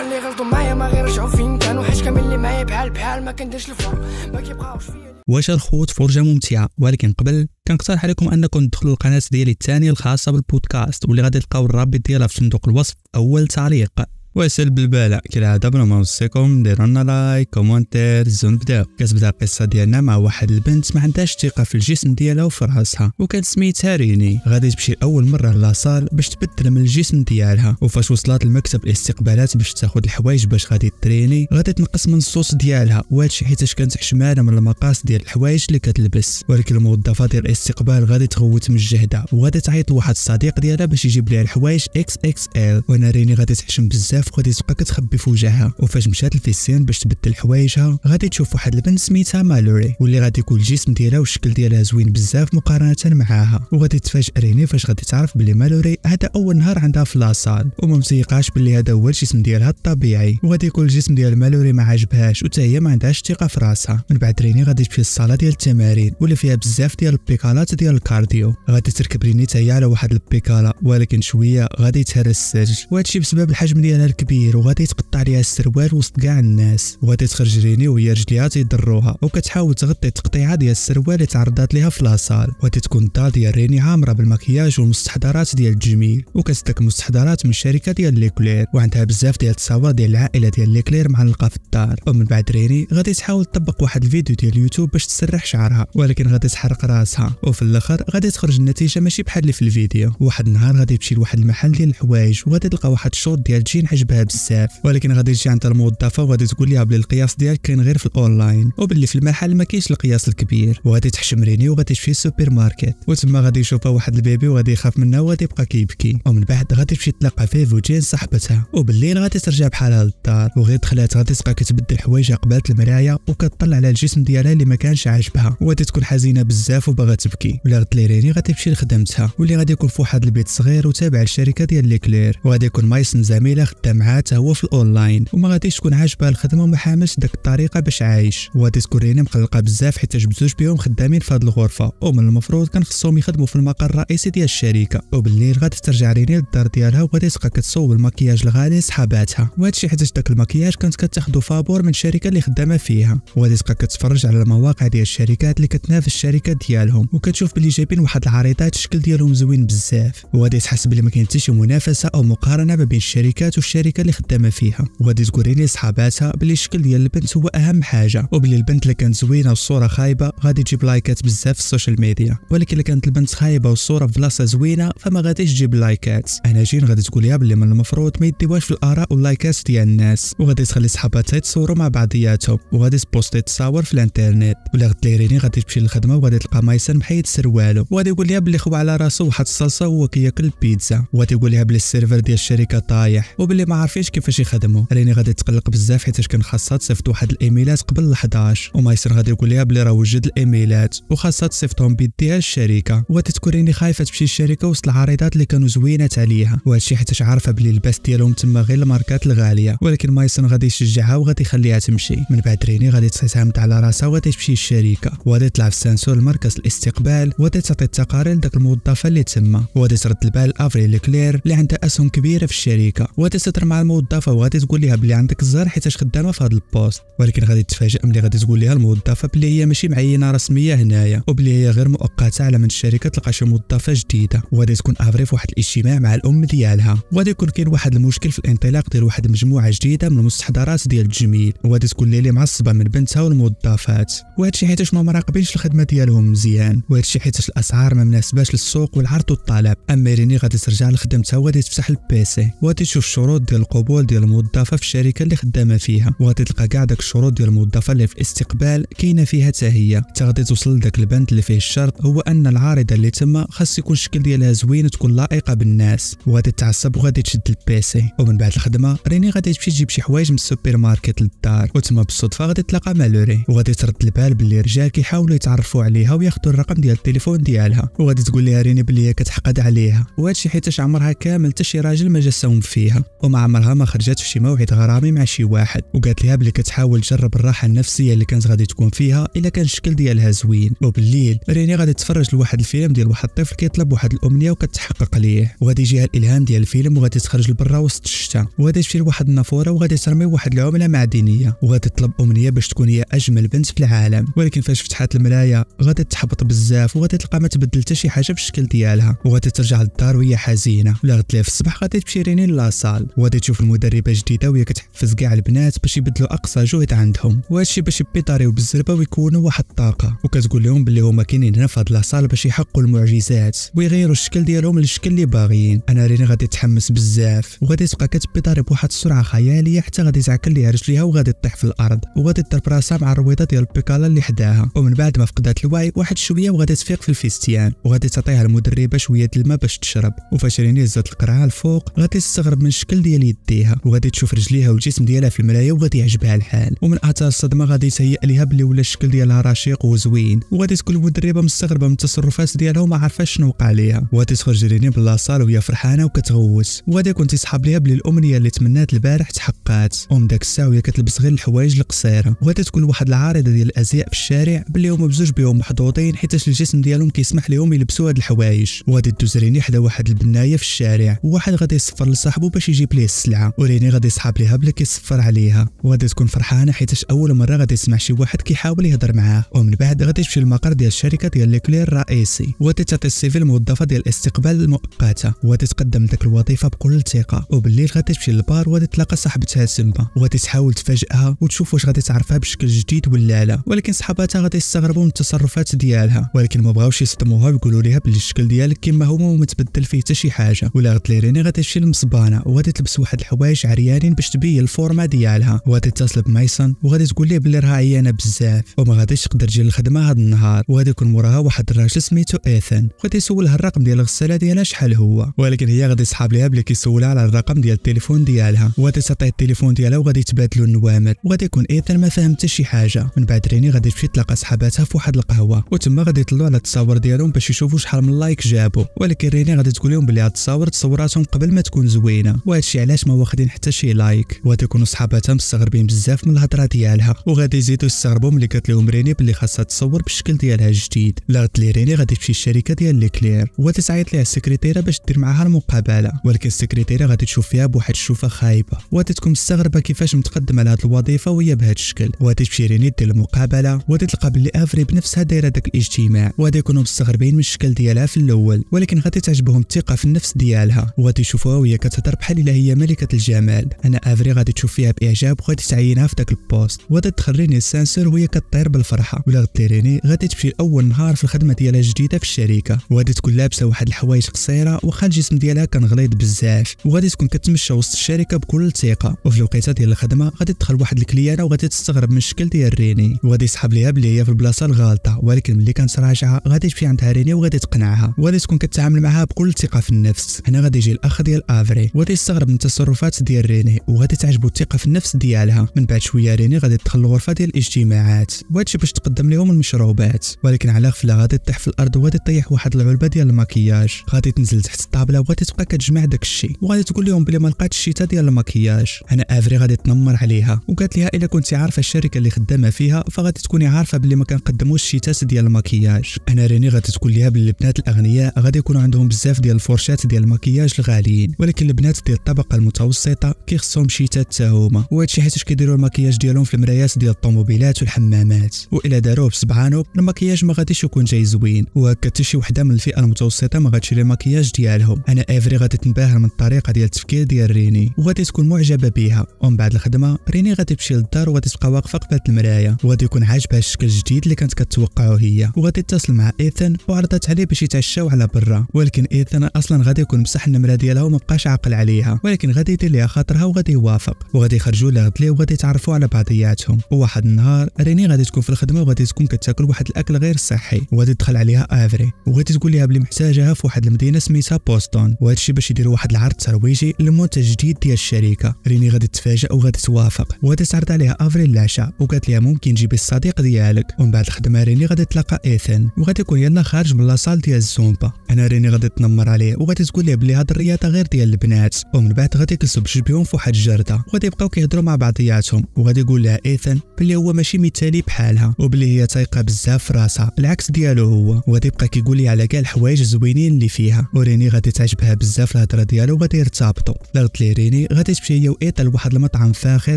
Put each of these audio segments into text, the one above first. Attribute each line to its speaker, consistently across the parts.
Speaker 1: اللي غلطوا معايا ما غير رجعوا فين كانوا حيت كامل اللي معايا بحال بحال ما كنديرش الفرق ما كيبقاوش فيا واش الخوت فرجة ممتعة ولكن قبل كنقترح عليكم انكم تدخلوا القناة ديالي الثانية الخاصة بالبودكاست واللي غادي تلقاو الرابط ديالها في صندوق الوصف اول تعليق واسال بالبالة كالعادة بلا ما نوصيكم ديرونا لنا لايك كومونتير بداو كتبدا القصة ديالنا مع واحد البنت ما عندهاش ثقة في الجسم ديالها وفي راسها وكانت سميتها ريني غادي تمشي اول مرة لاصال باش تبدل من الجسم ديالها وفاش وصلت لمكتب الاستقبالات باش تاخد الحوايج باش غادي تريني غادي تنقص من الصوص ديالها وهادشي حيتاش كانت حشمالة من المقاس ديال الحوايج اللي كتلبس ولكن الموظفة ديال الاستقبال غادي تغوت من جهدها وغادي تعيط لواحد الصديق ديالها باش يجيب لها الحوايج اكس اكس ال وانا ريني غادي تحشم بزاف بزاف في تبقى كتخبي في وجهها وفاش مشات لفيسين باش تبدل حوايجها غادي تشوف واحد البنت سميتها مالوري واللي غادي يكون الجسم ديالها والشكل ديالها زوين بزاف مقارنه معاها وغادي تفاجئ ريني فاش غادي تعرف بلي مالوري هذا اول نهار عندها في لاصال وما مزيقاش بلي هذا هو الجسم ديالها الطبيعي وغادي يكون الجسم ديال مالوري ما عجبهاش وتا هي ما عندهاش ثقه في راسها من بعد ريني غادي تمشي للصاله ديال التمارين واللي فيها بزاف ديال البيكالات ديال الكارديو غادي تركب ريني حتى هي على واحد البيكالا ولكن شويه غادي تهرس السرج وهادشي بسبب الحجم ديالها سؤال كبير وغادي تقطع ليها السروال وسط كاع الناس وغادي تخرج ريني وهي رجليها تيضروها وكتحاول تغطي التقطيعه ديال السروال اللي تعرضات ليها في لاصال وغادي تكون الدار ديال ريني عامره بالمكياج والمستحضرات ديال الجميل وكتستك مستحضرات من الشركه ديال ليكلير وعندها بزاف ديال التصاور ديال العائله ديال ليكلير معلقه في الدار ومن بعد ريني غادي تحاول تطبق واحد الفيديو ديال اليوتيوب باش تسرح شعرها ولكن غادي تحرق راسها وفي الاخر غادي تخرج النتيجه ماشي بحال اللي في الفيديو واحد النهار غادي تمشي لواحد المحل ديال الحوايج وغادي تلقى واحد الشوط ديال جين عجبها بزاف ولكن غادي تجي عند الموظفه وغادي تقول لها بلي القياس ديالك كاين غير في الاونلاين وباللي في المحل ما كاينش القياس الكبير وغادي تحشم ريني وغادي تمشي السوبر ماركت وتما غادي يشوفها واحد البيبي وغادي يخاف منها وغادي يبقى كيبكي ومن بعد غادي تمشي تلقى فيه فوجين صاحبتها وبالليل غادي ترجع بحالها للدار وغير دخلات غادي تبقى كتبدل حوايجها قبالت المرايا وكتطلع على الجسم ديالها اللي ما كانش عاجبها وغادي تكون حزينه بزاف وباغا تبكي ولا غد ريني غادي تمشي لخدمتها واللي غادي يكون في واحد البيت صغير وتابع الشركه ديال ليكلير وغادي يكون مايسن زميله خدام يبدا هو في الاونلاين وما غاديش تكون عاجبها الخدمه وما حامش داك الطريقه باش عايش وغادي تكون ريني مقلقه بزاف حيت بزوج بيهم خدامين في هاد الغرفه ومن المفروض كان خصهم يخدموا في المقر الرئيسي ديال الشركه وبالليل غادي ترجع ريني للدار ديالها وغادي تبقى كتصوب المكياج الغالي لصحاباتها وهادشي حيت داك المكياج كانت كتاخذوا فابور من الشركه اللي خدامه فيها وغادي تبقى كتفرج على المواقع ديال الشركات اللي كتنافس الشركات ديالهم وكتشوف بلي جايبين واحد العريضات الشكل ديالهم زوين بزاف وغادي تحس بلي ما كاين حتى شي منافسه او مقارنه ما بين الشركات والشركات الشركه اللي خدامه فيها وغادي تقولي لي صحاباتها بلي الشكل ديال البنت هو اهم حاجه وبلي البنت اللي كانت زوينه والصوره خايبه غادي تجيب لايكات بزاف في السوشيال ميديا ولكن الا كانت البنت خايبه والصوره في بلاصه زوينه فما غاديش تجيب لايكات انا جين غادي تقول لها بلي من المفروض ما يديوهاش في الاراء واللايكات ديال الناس وغادي تخلي صحاباتها يتصوروا مع بعضياتهم وغادي تبوستي تصاور في الانترنت ولا غد ليريني غادي تمشي للخدمه وغادي تلقى مايسن محيد سروالو وغادي يقول لها بلي خو على راسو واحد الصلصه وهو كياكل البيتزا وغادي يقول لها بلي السيرفر ديال الشركه طايح وبلي ما عارفينش كيفاش يخدموا راني غادي تقلق بزاف حيتاش كان خاصها تصيفط واحد الايميلات قبل 11 ومايسر غادي يقول لها بلي راه وجد الايميلات وخاصها تصيفطهم بيديها الشركه وغادي تكون راني خايفه تمشي الشركه وسط العريضات اللي كانوا زوينات عليها وهادشي حيتاش عارفه بلي الباس ديالهم تما غير الماركات الغاليه ولكن مايسون غادي يشجعها وغادي يخليها تمشي من بعد ريني غادي تصيفط على راسها وغادي تمشي الشركه وغادي تطلع في السانسور لمركز الاستقبال وغادي تعطي التقارير لذاك الموظفه اللي تما وغادي ترد البال افريل كلير اللي عندها اسهم كبيره في الشركه وغادي تهضر مع الموظفه وغادي تقول لها بلي عندك الزهر حيتاش خدامه في هذا البوست ولكن غادي تتفاجئ ملي غادي تقول لها الموظفه بلي هي ماشي معينه رسميه هنايا وبلي هي غير مؤقته على من الشركه تلقى شي موظفه جديده وغادي تكون افري في واحد الاجتماع مع الام ديالها وغادي يكون كاين واحد المشكل في الانطلاق ديال واحد المجموعه جديده من المستحضرات ديال التجميل وغادي تكون ليلي معصبه من بنتها والموظفات وهادشي حيتاش ما مراقبينش الخدمه ديالهم مزيان وهادشي حيتاش الاسعار ما مناسباش للسوق والعرض والطلب اما ريني غادي ترجع لخدمتها وغادي تفتح البيسي وغادي تشوف الشروط الشروط ديال القبول ديال الموظفه في الشركه اللي خدامه فيها وغادي تلقى كاع داك الشروط ديال الموظفه اللي في الاستقبال كاينه فيها حتى هي حتى غادي توصل لذاك البند اللي فيه الشرط هو ان العارضه اللي تما خاص يكون الشكل ديالها زوين وتكون لائقه بالناس وغادي تعصب وغادي تشد البيسي ومن بعد الخدمه ريني غادي تمشي تجيب شي حوايج من السوبر ماركت للدار وتما بالصدفه غادي تلاقى مع لوري وغادي ترد البال باللي رجال كيحاولوا يتعرفوا عليها وياخذوا الرقم ديال التليفون ديالها وغادي تقول لها ريني بلي هي كتحقد عليها وهادشي حيتاش عمرها كامل حتى شي راجل ما جا فيها وما عمرها ما خرجت في شي موعد غرامي مع شي واحد وقالت لها بلي كتحاول تجرب الراحه النفسيه اللي كانت غادي تكون فيها الا كان الشكل ديالها زوين وبالليل ريني غادي تفرج لواحد الفيلم ديال واحد الطفل كيطلب واحد الامنيه وكتحقق ليه وغادي يجيها الالهام ديال الفيلم وغادي تخرج لبرا وسط الشتاء وغادي تمشي لواحد النافوره وغادي ترمي واحد العمله معدنيه وغادي تطلب امنيه باش تكون هي اجمل بنت في العالم ولكن فاش فتحات المرايه غادي تحبط بزاف وغادي تلقى ما تبدل حتى شي حاجه بالشكل ديالها وغادي ترجع للدار وهي حزينه ولا في الصباح غادي تمشي ريني لاصال وغادي تشوف المدربه جديده وهي كتحفز كاع البنات باش يبدلوا اقصى جهد عندهم وهادشي باش يبيطاريو بالزربه ويكونوا واحد الطاقه وكتقول لهم باللي هما كاينين هنا في هاد لاصال باش يحققوا المعجزات ويغيروا الشكل ديالهم للشكل اللي باغيين انا راني غادي تحمس بزاف وغادي تبقى كتبيطاري بواحد السرعه خياليه حتى غادي تعكل ليها رجليها وغادي طيح في الارض وغادي تضرب راسها مع الرويضه ديال البيكالا اللي حداها ومن بعد ما فقدات الوعي واحد شويه وغادي تفيق في الفيستيان وغادي تعطيها المدربه شويه الماء باش تشرب وفاش ريني هزات القرعه الفوق غادي تستغرب من الشكل ديال يديها وغادي تشوف رجليها والجسم ديالها في المرايا وغادي يعجبها الحال ومن اثار الصدمه غادي تهيأ ليها بلي ولا الشكل ديالها رشيق وزوين وغادي تكون المدربه مستغربه من التصرفات ديالها وما عارفه شنو وقع ليها وغادي تخرج ريني بلاصال وهي فرحانه وكتغوت وغادي يكون تيسحب ليها بلي الامنيه اللي تمنات البارح تحققات ومن داك الساعه وهي كتلبس غير الحوايج القصيره وغادي تكون واحد العارضه ديال الازياء في الشارع بلي هما بزوج بهم محظوظين حيت الجسم ديالهم كيسمح لهم يلبسوا هاد الحوايج وغادي تدوز ريني حدا واحد البنايه في الشارع وواحد غادي يصفر لصاحبه باش يجيب ليه السلعه وريني غادي يسحب ليها بلا كيصفر عليها وغادي تكون فرحانه حيتاش اول مره غادي تسمع شي واحد كيحاول يهضر معاه ومن بعد غادي تمشي للمقر ديال الشركه ديال ليكلير الرئيسي وغادي تعطي السيفي الموظفه ديال الاستقبال المؤقته وغادي تقدم ديك الوظيفه بكل ثقه وبالليل غادي تمشي للبار وغادي تلاقى صاحبتها تما وغادي تحاول تفاجئها وتشوف واش غادي تعرفها بشكل جديد ولا لا ولكن صحاباتها غادي يستغربوا من التصرفات ديالها ولكن ما بغاوش يصدموها ويقولوا ليها باللي الشكل ديالك كما هو ما تبدل فيه حتى شي حاجه ولا غتليريني غادي تمشي للمصبانه وغادي تلبس تلبس واحد الحوايج عريانين باش تبين الفورما ديالها وغادي تتصل بميسن وغادي تقول ليه بلي راها عيانه بزاف وما غاديش تقدر تجي للخدمه هاد النهار وغادي يكون موراها واحد الراجل سميتو ايثن وغادي يسولها الرقم ديال الغساله ديالها شحال هو ولكن هي غادي تصحاب ليها بلي كيسولها على الرقم ديال التليفون ديالها وغادي تعطيه التليفون ديالها وغادي يتبادلوا النوامر وغادي يكون ايثن ما فاهم حتى شي حاجه من بعد ريني غادي تمشي تلاقى صحاباتها في واحد القهوه وتما غادي يطلعوا على التصاور ديالهم باش يشوفوا شحال من لايك جابوا ولكن ريني غادي تقول لهم بلي هاد التصاور تصوراتهم قبل ما تكون زوينه وهادشي علاش ما واخدين حتى شي لايك وغاديكونوا صحاباتها مستغربين بزاف من الهضره ديالها وغادي يزيدوا يستغربوا ملي قالت لهم ريني بلي خاصها تصور بالشكل ديالها الجديد لا قالت لي ريني غادي تمشي الشركه ديال لي كلير وتتعيط ليها السكرتيره باش دير معاها المقابله ولكن السكرتيره غادي تشوف فيها بواحد الشوفه خايبه وتتكون مستغربه كيفاش متقدم على هاد الوظيفه وهي بهذا الشكل وتمشي ريني دير المقابله وتتلقى بلي افري بنفسها دايره داك الاجتماع وغادي يكونوا مستغربين من الشكل ديالها في الاول ولكن غادي تعجبهم الثقه في النفس ديالها وغادي يشوفوها وهي كتهضر بحال الا هي هي ملكة الجمال أنا أفري غادي تشوف فيها بإعجاب وغادي تعينها في داك البوست وغادي تخريني السانسور وهي كطير بالفرحة ولا غديريني غادي تمشي لأول نهار في الخدمة ديالها الجديدة في الشركة وغادي تكون لابسة واحد الحوايج قصيرة وخا الجسم ديالها كان غليظ بزاف وغادي تكون كتمشى وسط الشركة بكل ثقة وفي الوقيته ديال الخدمة غادي تدخل واحد الكليانة وغادي تستغرب من الشكل ديال ريني وغادي يسحب ليها بلي هي في البلاصة الغالطة ولكن ملي كانت راجعة غادي تمشي عندها ريني وغادي تقنعها وغادي تكون كتعامل معها بكل ثقة في النفس هنا غادي يجي الأخ ديال افري وغادي يستغرب من التصرفات ديال ريني وغادي تعجبو الثقه في النفس ديالها من بعد شويه ريني غادي تدخل الغرفه ديال الاجتماعات وهادشي باش تقدم لهم المشروبات ولكن على غفله غادي تطيح في الارض وغادي تطيح واحد العلبه ديال المكياج غادي تنزل تحت الطابله وغادي تبقى كتجمع داكشي وغادي تقول لهم بلي ما لقاتش الشيتا ديال المكياج انا افري غادي تنمر عليها وقالت لها الا كنتي عارفه الشركه اللي خدامه فيها فغادي تكوني عارفه بلي ما كنقدموش الشيتات ديال المكياج انا ريني غادي تقول لها بلي البنات الاغنياء غادي يكونوا عندهم بزاف ديال الفرشات ديال المكياج الغاليين ولكن البنات ديال الطبقه المتوسطه كيخصهم شيتات حتى هما وهادشي حيتاش كيديروا المكياج ديالهم في المرايات ديال الطوموبيلات والحمامات والا داروه نوب المكياج ما غاديش يكون جاي زوين وهكا حتى شي وحده من الفئه المتوسطه ما غاتشري المكياج ديالهم انا افري غادي تنباهر من الطريقه ديال التفكير ديال ريني وغادي تكون معجبه بها ومن بعد الخدمه ريني غادي تمشي للدار وغادي تبقى واقفه قبل المرايا وغادي يكون عاجبها الشكل الجديد اللي كانت كتوقعه هي وغادي تتصل مع ايثن وعرضت عليه باش يتعشاو على برا ولكن ايثن اصلا غادي يكون مسح النمره ديالها وما بقاش عاقل عليها ولكن غادي يدير ليها خاطرها وغادي يوافق وغادي يخرجوا لها غدلي وغادي يتعرفوا على بعضياتهم وواحد النهار ريني غادي تكون في الخدمه وغادي تكون كتاكل واحد الاكل غير صحي وغادي تدخل عليها افري وغادي تقول لها بلي محتاجاها في واحد المدينه سميتها بوستون وهذا الشيء باش يديروا واحد العرض ترويجي لمنتج جديد ديال الشركه ريني غادي تتفاجئ وغادي توافق وغادي تعرض عليها افري العشاء وقالت لها ممكن تجيبي الصديق ديالك ومن بعد الخدمه ريني غادي تلقى ايثن وغادي يكون يلا خارج من لاصال ديال الزومبا انا ريني غادي تنمر عليه وغادي تقول ليه بلي هاد الرياضه غير ديال البنات ومن بعد غادي يجلسوا جوج بيهم واحد الجرده وغادي يبقاو كيهضروا مع بعضياتهم وغادي يقول لها ايثان بلي هو ماشي مثالي بحالها وبلي هي تايقه بزاف في راسها العكس ديالو هو وغادي يبقى كيقول لي على كاع الحوايج الزوينين اللي فيها وريني غادي تعجبها بزاف الهضره ديالو وغادي يرتبطوا لغت لي ريني غادي تمشي هي وايثن لواحد المطعم فاخر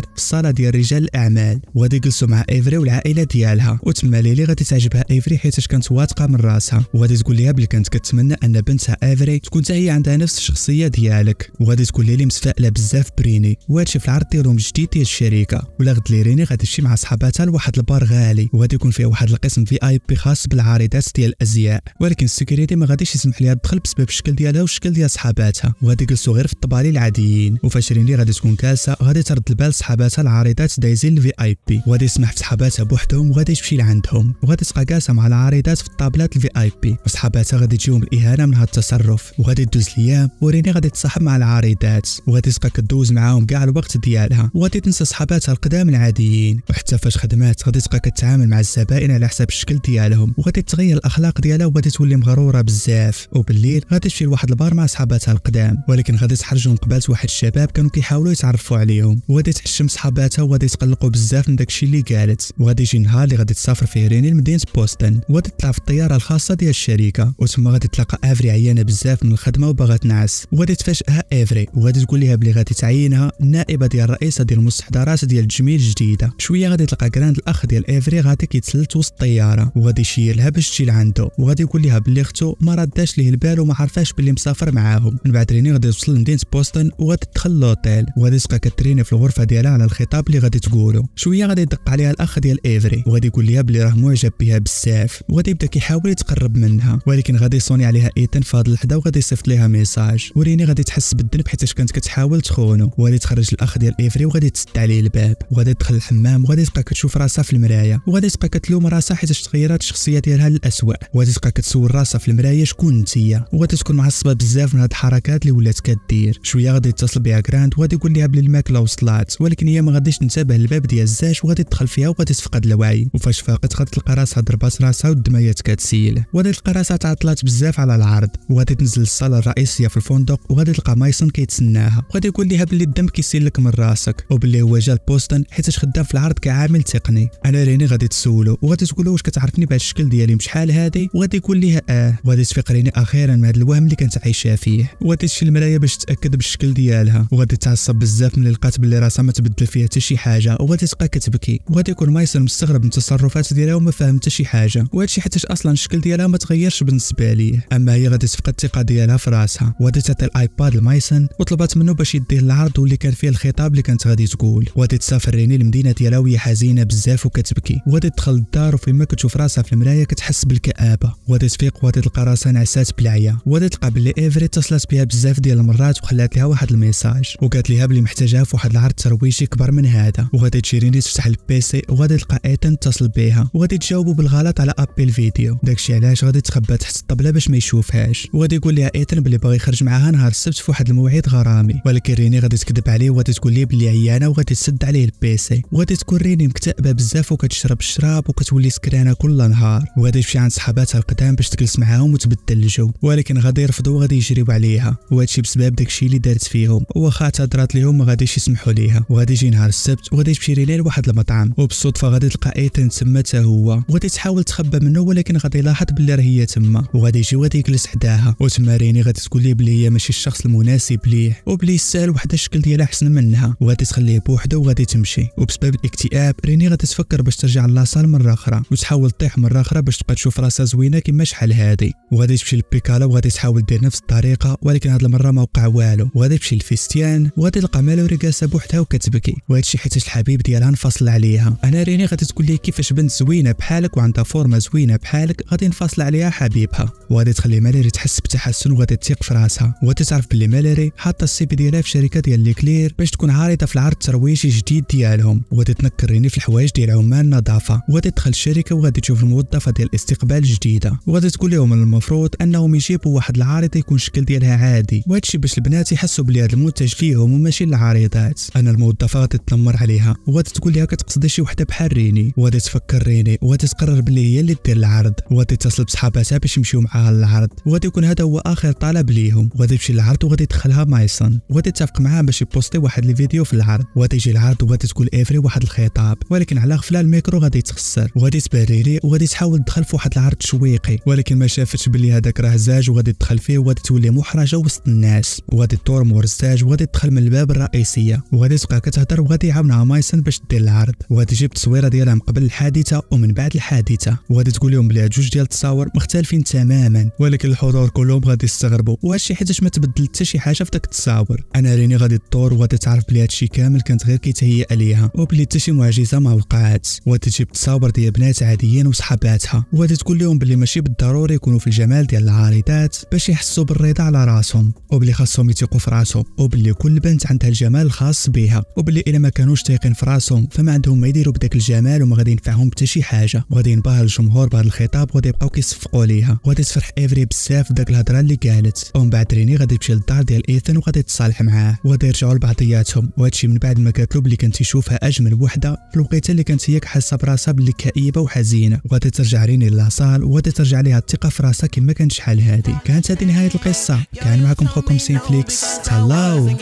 Speaker 1: في الصاله ديال رجال الاعمال وغادي يجلسوا مع ايفري والعائله ديالها وتما ليلي غادي تعجبها ايفري حيت كانت واثقه من راسها وغادي تقول لها بلي كانت كتمنى ان بنتها ايفري تكون حتى هي عندها نفس الشخصيه ديالك وغادي تقول ديالي متفائله بزاف بريني وهادشي في العرض ديالهم الجديد ديال الشركه ولا غد لي ريني غادي تمشي مع صحاباتها لواحد البار غالي وغادي يكون فيه واحد القسم في اي بي خاص بالعارضات ديال الازياء ولكن السكيورتي ما غاديش يسمح ليها الدخل بسبب الشكل ديالها والشكل ديال صحاباتها وغادي يجلسوا غير في الطبالي العاديين وفاش ريني غادي تكون كاسه غادي ترد البال صحاباتها العارضات دايزين الفي اي بي وغادي يسمح في صحاباتها بوحدهم وغادي تمشي لعندهم وغادي تبقى كاسه مع العارضات في الطابلات الفي اي بي وصحاباتها غادي تجيهم الاهانه من هذا التصرف وغادي تدوز ليام وريني غادي تصاحب مع العارضات وغادي تبقى كدوز معاهم كاع الوقت ديالها وغادي تنسى صحاباتها القدام العاديين وحتى فاش خدمات غادي تبقى كتعامل مع الزبائن على حساب الشكل ديالهم وغادي تغير الاخلاق ديالها وغادي تولي مغروره بزاف وبالليل غادي تمشي لواحد البار مع صحاباتها القدام ولكن غادي تحرجهم قبالت واحد الشباب كانوا كيحاولوا يتعرفوا عليهم وغادي تحشم صحاباتها وغادي تقلقوا بزاف من داكشي اللي قالت وغادي يجي نهار اللي غادي تسافر فيه ريني لمدينه بوسطن وغادي تطلع في الطياره الخاصه ديال الشركه وتما غادي تلقى افري عيانه بزاف من الخدمه وباغا تنعس وغادي تفاجئها افري وغادي غادي تقول لها بلي غادي تعينها النائبه ديال الرئيسه ديال المستحضرات ديال التجميل الجديده شويه غادي تلقى جراند الاخ ديال ايفري غادي كيتسلت وسط الطياره وغادي يشيلها باش تجي لعندو وغادي يقول لها بلي اختو ما رداش ليه البال وما عرفاش بلي مسافر معاهم من بعد ريني غادي توصل لمدينه بوسطن وغادي تدخل لوطيل وغادي تبقى كتريني في الغرفه ديالها على الخطاب اللي غادي تقولو شويه غادي يدق عليها الاخ ديال ايفري وغادي يقول لها بلي راه معجب بها بزاف وغادي يبدا كيحاول يتقرب منها ولكن غادي يصوني عليها ايتن في هذه اللحظه وغادي يصيفط ليها ميساج وريني غادي تحس بالذنب حيتاش كانت كتحاول تخونه وغادي تخرج الاخ ديال ايفري وغادي تسد عليه الباب وغادي تدخل الحمام وغادي تبقى كتشوف راسها في المرايه وغادي تبقى كتلوم راسها حيت تغيرات الشخصيه ديالها للاسوء وغادي تبقى كتسول راسها في المرايه شكون انتيا وغادي تكون معصبه بزاف من هاد الحركات اللي ولات كدير شويه غادي يتصل بها جراند وغادي يقول لها بلي الماكله وصلات ولكن هي ما غاديش تنتبه للباب ديال الزاج وغادي تدخل فيها وغادي تفقد الوعي وفاش فاقت غادي تلقى راسها ضربات راسها والدميات كتسيل وغادي تلقى راسها تعطلات بزاف على العرض وغادي تنزل للصاله الرئيسيه في الفندق وغادي تلقى مايسون كيتسنى مناها وغادي يقول لها بلي الدم كيسيل لك من راسك وبلي هو جا البوستن حيت خدام في العرض كعامل تقني انا ريني غادي تسولو وغادي تقول له واش كتعرفني بهذا الشكل ديالي بشحال هادي وغادي يقول لها اه وغادي تفيق ريني اخيرا من هذا الوهم اللي كانت عايشه فيه وغادي تشي المرايه باش تاكد بالشكل ديالها وغادي تعصب بزاف ملي لقات بلي راسها ما تبدل فيها حتى شي حاجه وغادي تبقى كتبكي وغادي يكون مايسون مستغرب من التصرفات ديالها وما فاهم حتى شي حاجه وهادشي حيت اصلا الشكل ديالها ما تغيرش بالنسبه ليه اما هي غادي تفقد الثقه ديالها في راسها وغادي تعطي الايباد لمايسون طلبات منه باش يديه العرض واللي كان فيه الخطاب اللي كانت غادي تقول وغادي تسافر ريني لمدينه ديالها وهي حزينه بزاف وكتبكي وغادي تدخل الدار وفيما كتشوف راسها في المرايه كتحس بالكابه وغادي تفيق وغادي تلقى راسها نعسات بالعيا وغادي تلقى بلي ايفري اتصلت بها بزاف ديال المرات وخلات لها واحد الميساج وقالت لها بلي محتاجاها في واحد العرض ترويجي كبر من هذا وغادي تجي ريني تفتح البيسي وغادي تلقى ايتن اتصل بها وغادي تجاوبو بالغلط على ابل فيديو داكشي علاش غادي تخبى تحت الطبله باش ما يشوفهاش وغادي يقول لها ايتن بلي باغي يخرج معاها نهار السبت في واحد الموعد غار غرامي ولكن ريني غادي تكذب عليه وغادي تقول ليه بلي عيانه وغادي تسد عليه البيسي وغادي تكون ريني مكتئبه بزاف وكتشرب الشراب وكتولي سكرانه كل نهار وغادي تمشي عند صحاباتها القدام باش تجلس معاهم وتبدل الجو ولكن غادي يرفضوا وغادي يجريو عليها وهادشي بسبب داكشي اللي دارت فيهم واخا اعتذرات ليهم ما غاديش يسمحوا ليها وغادي يجي نهار السبت وغادي تمشي ريني لواحد المطعم وبالصدفه غادي تلقى ايتن تما حتى هو وغادي تحاول تخبى منه ولكن غادي يلاحظ بلي راه هي تما وغادي يجي وغادي يجلس حداها وتما ريني غادي تقول ليه بلي هي ماشي الشخص المناسب ليه مليح وبلي سال واحد الشكل ديالها احسن منها وغادي تخليه بوحده وغادي تمشي وبسبب الاكتئاب ريني غادي تفكر باش ترجع لاصال مره اخرى وتحاول تطيح مره اخرى باش تبقى تشوف راسها زوينه كما شحال هادي وغادي تمشي لبيكالا وغادي تحاول دير نفس الطريقه ولكن هاد المره ما وقع والو وغادي تمشي لفيستيان وغادي تلقى مالوري جالسه بوحدها وكتبكي وهادشي حيت الحبيب ديالها انفصل عليها انا ريني غادي تقول لي كيفاش بنت زوينه بحالك وعندها فورمه زوينه بحالك غادي ينفصل عليها حبيبها وغادي تخلي مالوري تحس بتحسن وغادي تثيق في راسها وغادي تعرف بلي مالوري حاط السي بي ديالها في شركه ديال ليكلير باش تكون عارضه في العرض الترويجي الجديد ديالهم وغادي تنكر ريني في الحوايج ديال عمال نظافه وغادي تدخل الشركه وغادي تشوف الموظفه ديال الاستقبال الجديده وغادي تقول لهم المفروض انهم يجيبوا واحد العارضه يكون الشكل ديالها عادي وهادشي باش البنات يحسوا بلي هذا المنتج فيهم وماشي العارضات انا الموظفه غادي تنمر عليها وغادي تقول لها كتقصدي شي وحده بحال ريني وغادي تفكر ريني وغادي تقرر بلي هي اللي دير العرض وغادي تتصل بصحاباتها باش يمشيو معاها للعرض وغادي يكون هذا هو اخر طلب ليهم وغادي تمشي للعرض وغادي تدخلها مع الصن وتتفق معاه باش يبوستي واحد الفيديو في العرض وغادي العرض وغادي تقول افري واحد الخطاب ولكن على غفله الميكرو غادي تخسر وغادي تبريري وغادي تحاول تدخل في واحد العرض تشويقي ولكن ما شافتش بلي هذاك راه زاج وغادي تدخل فيه وغادي تولي محرجه وسط الناس وغادي تدور مور الزاج وغادي تدخل من الباب الرئيسيه وغادي تبقى كتهضر وغادي يعاونها مايسن باش دير العرض وغادي تجيب التصويره ديالها من قبل الحادثه ومن بعد الحادثه وغادي تقول لهم بلي جوج ديال التصاور مختلفين تماما ولكن الحضور كلهم غادي يستغربوا وهادشي حيتاش ما تبدل حتى شي حاجه في داك تصاور انا ريني غادي تدور تعرف بلي هادشي كامل كانت غير كيتهيأ ليها وبلي حتى شي معجزه ما وقعات وتجيب تصاور ديال بنات عاديين وصحاباتها وغادي تقول لهم بلي ماشي بالضروري يكونوا في الجمال ديال العارضات باش يحسوا بالرضا على راسهم وبلي خاصهم يثقوا في راسهم وبلي كل بنت عندها الجمال الخاص بها وبلي الا ما كانوش تايقين في راسهم فما عندهم ما يديروا بداك الجمال وما غادي ينفعهم حتى شي حاجه وغادي ينبهر الجمهور بهذا الخطاب وغادي يبقاو كيصفقوا ليها وغادي تفرح ايفري بزاف بداك الهضره اللي قالت ومن بعد ريني غادي تمشي للدار ديال ايثن وغادي غادي تصالح معاه وغادي يرجعوا لبعضياتهم وهادشي من بعد ما قالت له بلي كانت تشوفها اجمل وحده في الوقيته اللي كانت هي كحاسه براسها بلي كئيبه وحزينه وغادي ترجع ريني لاصال وغادي ترجع ليها الثقه في راسها كما كانت شحال هادي كانت هذه نهايه القصه كان معكم خوكم سين فليكس تهلاو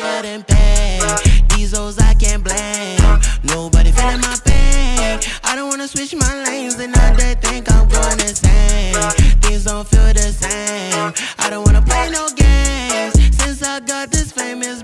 Speaker 1: I don't wanna switch my lanes and now they think I'm going insane. Things don't feel the same. I don't wanna play no games. 'Cause I got this famous.